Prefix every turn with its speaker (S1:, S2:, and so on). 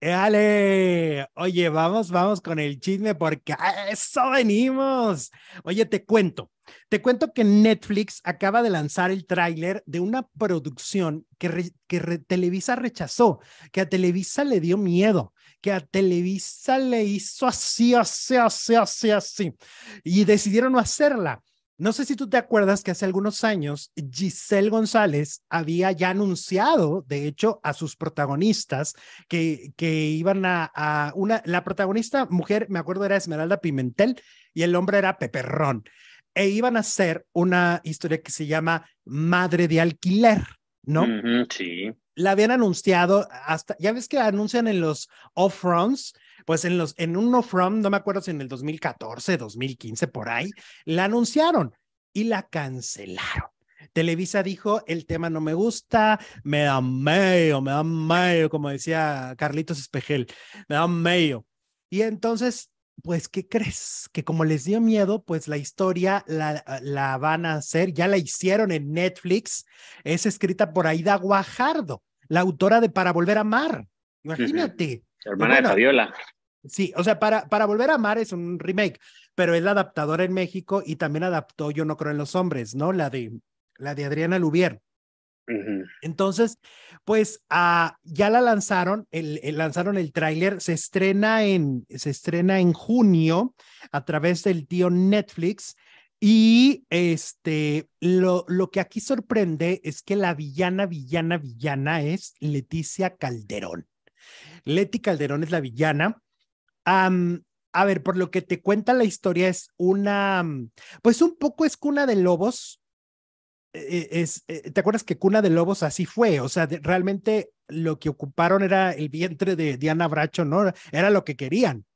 S1: Eh, ale, oye, vamos, vamos con el chisme porque eso venimos. Oye, te cuento, te cuento que Netflix acaba de lanzar el tráiler de una producción que, que Televisa rechazó, que a Televisa le dio miedo, que a Televisa le hizo así, así, así, así, así, y decidieron no hacerla. No sé si tú te acuerdas que hace algunos años Giselle González había ya anunciado, de hecho, a sus protagonistas que, que iban a, una, la protagonista mujer, me acuerdo, era Esmeralda Pimentel y el hombre era Peperrón, e iban a hacer una historia que se llama Madre de Alquiler, ¿no? sí. La habían anunciado hasta, ya ves que anuncian en los off runs pues en, los, en un No From, no me acuerdo si en el 2014, 2015, por ahí, la anunciaron y la cancelaron. Televisa dijo, el tema no me gusta, me da medio, me da medio, como decía Carlitos Espejel, me da medio. Y entonces, pues, ¿qué crees? Que como les dio miedo, pues la historia la, la van a hacer, ya la hicieron en Netflix, es escrita por Aida Guajardo, la autora de Para Volver a Amar. Imagínate. Hermana de Fabiola. Sí, o sea, para, para volver a amar es un remake, pero es la adaptadora en México y también adaptó Yo no creo en los hombres, ¿no? La de, la de Adriana Lubier. Entonces, pues ah, ya la lanzaron, eh, lanzaron el tráiler, se estrena en se estrena en junio a través del tío Netflix y este lo, lo que aquí sorprende es que la villana villana villana es Leticia Calderón. Leti Calderón es la villana a ver, por lo que te cuenta la historia es una, pues un poco es cuna de lobos. E, e, es, e, ¿Te acuerdas que Cuna de Lobos así fue? O sea, realmente lo que ocuparon era el vientre de Diana Bracho, ¿no? Era lo que querían.